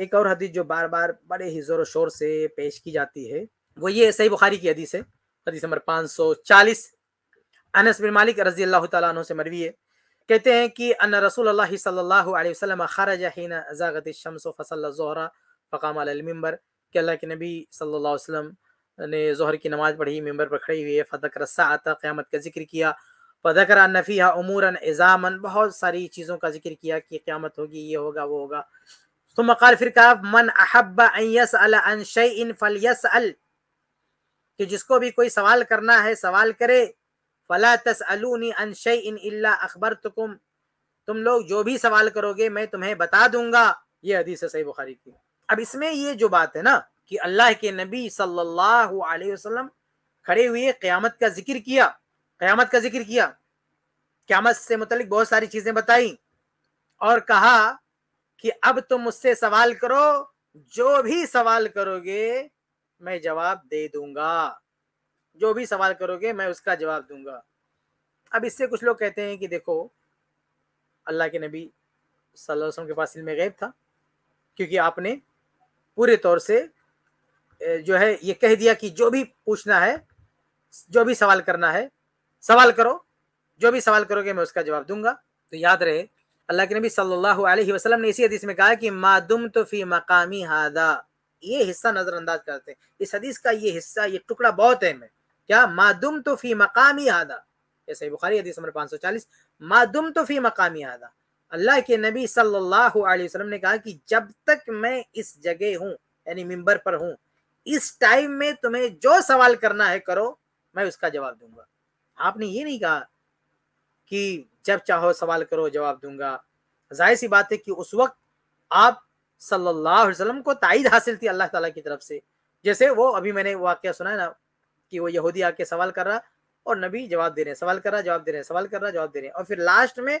एक और हदीस जो बार बार बड़े ही जोर शोर से पेश की जाती है वो ये सही बुखारी की हदीस है हदीस नंबर पाँच सौ चालीस अनस बिन मालिक रजी अल्लाह तु से मरवी है कहते हैं कि अन रसूल सल्लल्लाहु अलैहि वसल्लम खरज हिन अजागत शम्स फसल जोहरा फ़काम मिंबर के अल्लाह के नबी सल्लल्लाहु अलैहि वसल्लम ने जोहर की नमाज़ पढ़ी मिंबर पर खड़े हुए फ़दकर सात क़्यामत का जिक्र किया फ़दकर नफ़ी उमूरन इज़ामन बहुत सारी चीज़ों का जिक्र किया कि क़्यामत होगी ये होगा वो होगा तुम फिर कहा मन अहब्बा यस अन शैन फल यस कि जिसको भी कोई सवाल करना है सवाल करे फला तस अलूनी अन शैन इल्ला अखबर तुकुम तुम लोग जो भी सवाल करोगे मैं तुम्हें बता दूंगा ये हदीस सही बुखारी की अब इसमें ये जो बात है ना कि अल्लाह के नबी सल्लल्लाहु अलैहि वसल्लम खड़े हुए क्यामत का जिक्र किया क़यामत का जिक्र किया क्यामत से मतलब बहुत सारी चीज़ें बताई और कहा कि अब तुम मुझसे सवाल करो जो भी सवाल करोगे मैं जवाब दे दूंगा जो भी सवाल करोगे मैं उसका जवाब दूंगा अब इससे कुछ लोग कहते हैं कि देखो अल्लाह के नबी सल्लल्लाहु अलैहि वसल्लम के पास इल्म गैब था क्योंकि आपने पूरे तौर से जो है ये कह दिया कि जो भी पूछना है जो भी सवाल करना है सवाल करो जो भी सवाल करोगे मैं उसका जवाब दूंगा तो याद रहे अल्लाह के नबी सल्लल्लाहु अलैहि वसल्लम ने इसी हदीस में कहा कि मादुम तो फी मकामी हादा ये हिस्सा नज़रअंदाज करते हैं इस हदीस का ये हिस्सा ये टुकड़ा बहुत अहम है क्या मादुम तो फी मकामी हादा जैसे बुखारी हदीस नंबर पाँच सौ चालीस मादुम तो फी मकामी हादा अल्लाह के नबी सल्लल्लाहु अलैहि वसल्लम ने कहा कि जब तक मैं इस जगह हूँ यानी मिंबर पर हूँ इस टाइम में तुम्हें जो सवाल करना है करो मैं उसका जवाब दूंगा आपने ये नहीं कहा कि जब चाहो सवाल करो जवाब दूंगा जाहिर सी बात है कि उस वक्त आप सल्लल्लाहु अलैहि वसल्लम को ताइद हासिल थी अल्लाह ताला की तरफ से जैसे वो अभी मैंने वाक्य सुना है ना कि वो यहूदी आके सवाल कर रहा और नबी जवाब दे रहे हैं सवाल कर रहा जवाब दे रहे हैं सवाल कर रहा जवाब दे रहे हैं और फिर लास्ट में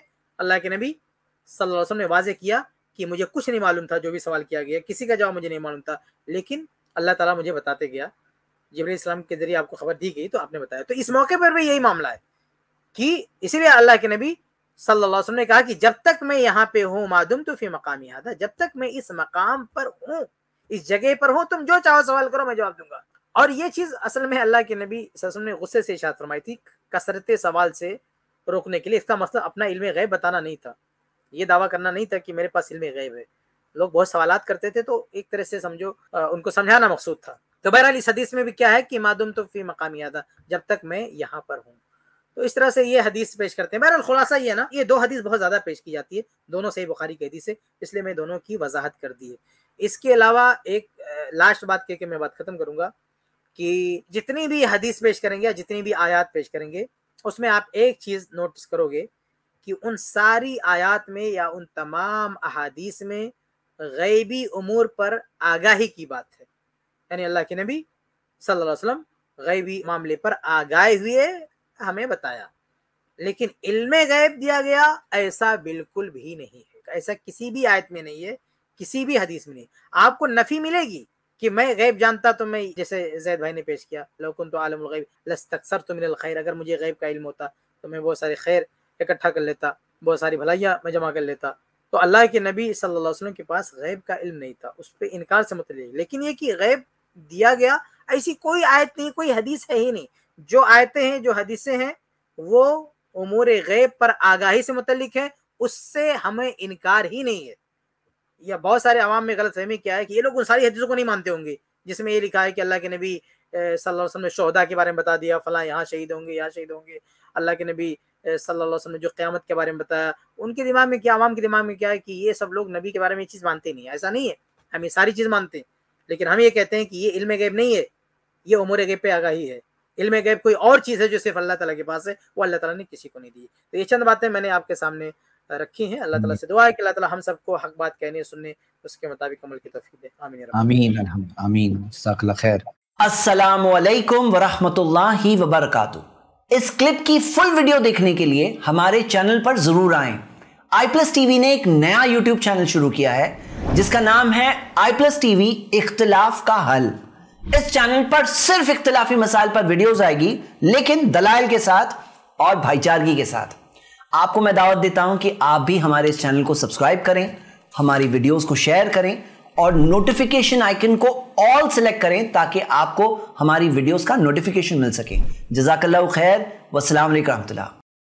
अल्लाह के नबी सल्लल्लाहु अलैहि वसल्लम ने वाजे किया कि मुझे कुछ नहीं मालूम था जो भी सवाल किया गया किसी का जवाब मुझे नहीं मालूम था लेकिन अल्लाह ताला मुझे बताते गया जबरी इस्लाम के जरिए आपको खबर दी गई तो आपने बताया तो इस मौके पर भी यही मामला है कि इसीलिए अल्लाह के नबी सल्लल्लाहु अलैहि वसल्लम ने कहा कि जब तक मैं यहाँ पे हूँ मादुम तो फी मकामी आधा जब तक मैं इस मकाम पर हूँ इस जगह पर हूँ तुम जो चाहो सवाल करो मैं जवाब दूंगा और ये चीज असल में अल्लाह के नबी वसल्लम ने गुस्से से इशात फरमाई थी कसरत सवाल से रोकने के लिए इसका मतलब अपना इल्म गैब बताना नहीं था ये दावा करना नहीं था कि मेरे पास इल्म गैब है लोग बहुत सवाल करते थे तो एक तरह से समझो उनको समझाना मकसूद था तो बहरहाल इस हदीस में भी क्या है कि मादुम तो फी मकामी आधा जब तक मैं यहाँ पर हूँ तो इस तरह से ये हदीस पेश करते हैं बहरहाल खुलासा ये ना ये दो हदीस बहुत ज़्यादा पेश की जाती है दोनों सही बुखारी की हदीस इसलिए मैं दोनों की वजाहत कर दी है इसके अलावा एक लास्ट बात कह के मैं बात ख़त्म करूंगा कि जितनी भी हदीस पेश करेंगे या जितनी भी आयात पेश करेंगे उसमें आप एक चीज़ नोटिस करोगे कि उन सारी आयात में या उन तमाम अहादीस में गैबी उमूर पर आगाही की बात है यानी अल्लाह के नबी सल्लल्लाहु अलैहि वसल्लम गैबी मामले पर आगाह हुए हमें बताया लेकिन इल्म गैब दिया गया ऐसा बिल्कुल भी नहीं है ऐसा किसी भी आयत में नहीं है किसी भी हदीस में नहीं आपको नफी मिलेगी कि मैं गैब जानता तो मैं जैसे जैद भाई ने पेश किया लोकन तो आलम गैब लस्तक्सर तो मिले खैर अगर मुझे गैब का इल्म होता तो मैं बहुत सारे खैर इकट्ठा कर लेता बहुत सारी भलाइयाँ मैं जमा कर लेता तो अल्लाह के नबी सल्लल्लाहु अलैहि वसल्लम के पास गैब का इल्म नहीं था उस पर इनकार से मतलब लेकिन ये कि गैब दिया गया ऐसी कोई आयत नहीं कोई हदीस है ही नहीं जो आयतें हैं जो हदीसें हैं वो उमूर गैब पर आगाही से मुतलिक हैं उससे हमें इनकार ही नहीं है या बहुत सारे आवाम में गलत फहमी क्या है कि ये लोग उन सारी हदीसों को नहीं मानते होंगे जिसमें ये लिखा है कि अल्लाह के नबी सल्लल्लाहु अलैहि वसल्लम ने शहदा के बारे में बता दिया फला यहाँ शहीद होंगे यहाँ शहीद होंगे अल्लाह के नबी सल्लल्लाहु अलैहि वसल्लम ने जो क़्यामत के बारे में बताया उनके दिमाग में क्या आवाम के दिमाग में क्या है कि ये सब लोग नबी के बारे में ये चीज़ मानते नहीं है ऐसा नहीं है हम ये सारी चीज़ मानते हैं लेकिन हम ये कहते हैं कि ये इल्म गैब नहीं है ये उमूर गैब पे आगाही है इल्म गैब कोई और चीज़ है जो सिर्फ अल्लाह ताला के पास है वो अल्लाह ताला ने किसी को नहीं दी तो ये चंद बातें मैंने आपके सामने रखी हैं अल्लाह ताला हम्म। से दुआ है कि अल्लाह ताला हम सबको हक बात कहने सुनने उसके मुताबिक अमल की तफी दे आमीन आमीन आमीन खैर अस्सलाम वालेकुम वरहमतुल्लाहि वबरकातु इस क्लिप की फुल वीडियो देखने के लिए हमारे चैनल पर जरूर आए आई प्लस टीवी ने एक नया यूट्यूब चैनल शुरू किया है जिसका नाम है आई प्लस टीवी इख्तलाफ का हल इस चैनल पर सिर्फ इख्तलाफी मसाइल पर वीडियोस आएगी लेकिन दलाल के साथ और भाईचारगी के साथ आपको मैं दावत देता हूं कि आप भी हमारे इस चैनल को सब्सक्राइब करें हमारी वीडियोस को शेयर करें और नोटिफिकेशन आइकन को ऑल सेलेक्ट करें ताकि आपको हमारी वीडियोस का नोटिफिकेशन मिल सके जजाकल्ला खैर वसलाम रहमतुल्ला